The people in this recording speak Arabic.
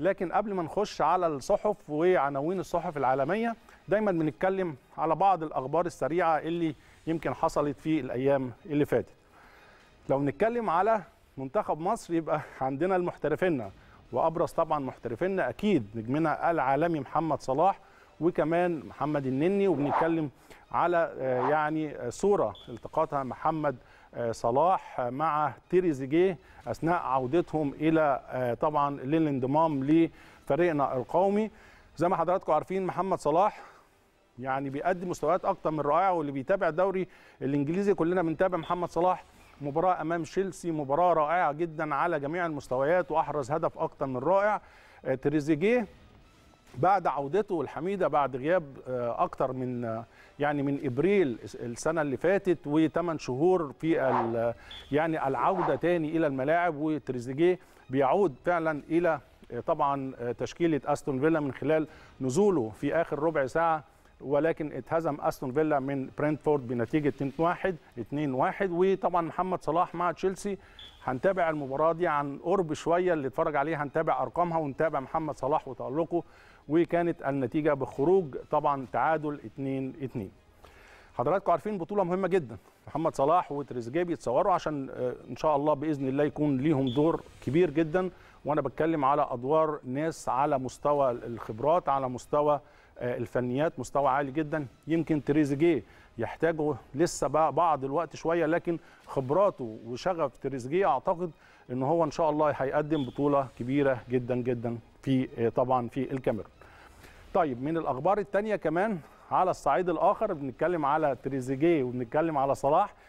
لكن قبل ما نخش على الصحف وعناوين الصحف العالميه دايما بنتكلم على بعض الاخبار السريعه اللي يمكن حصلت في الايام اللي فاتت لو نتكلم على منتخب مصر يبقى عندنا المحترفين وابرز طبعا محترفين اكيد نجمنا العالمي محمد صلاح وكمان محمد النني وبنتكلم على آه، يعني آه، صوره التقاطها محمد صلاح مع تريزيجيه اثناء عودتهم الى آه، طبعا للانضمام لفريقنا القومي زي ما حضراتكم عارفين محمد صلاح يعني بيقدم مستويات اكتر من رائعه واللي بيتابع الدوري الانجليزي كلنا بنتابع محمد صلاح مباراه امام تشيلسي مباراه رائعه جدا على جميع المستويات واحرز هدف اكتر من رائع آه، تريزيجيه بعد عودته الحميده بعد غياب آه، اكتر من آه، يعني من ابريل السنه اللي فاتت و شهور في يعني العوده تاني الى الملاعب وتريزيجيه بيعود فعلا الى آه، طبعا تشكيله استون فيلا من خلال نزوله في اخر ربع ساعه ولكن اتهزم استون فيلا من برنتفورد بنتيجه 2-1 2-1 وطبعا محمد صلاح مع تشيلسي هنتابع المباراه دي عن قرب شويه اللي اتفرج عليها هنتابع ارقامها ونتابع محمد صلاح وتالقه وكانت النتيجه بخروج طبعا تعادل 2-2 حضراتكم عارفين بطوله مهمه جدا محمد صلاح وتريزيجيه بيتصوروا عشان آه، ان شاء الله باذن الله يكون ليهم دور كبير جدا وانا بتكلم على ادوار ناس على مستوى الخبرات على مستوى آه، الفنيات مستوى عالي جدا يمكن تريزيجيه يحتاجه لسه بقى بعض الوقت شويه لكن خبراته وشغف تريزيجيه اعتقد ان هو ان شاء الله هيقدم بطوله كبيره جدا جدا في آه، طبعا في الكاميرون. طيب من الاخبار الثانيه كمان على الصعيد الاخر بنتكلم على تريزيجيه وبنتكلم على صلاح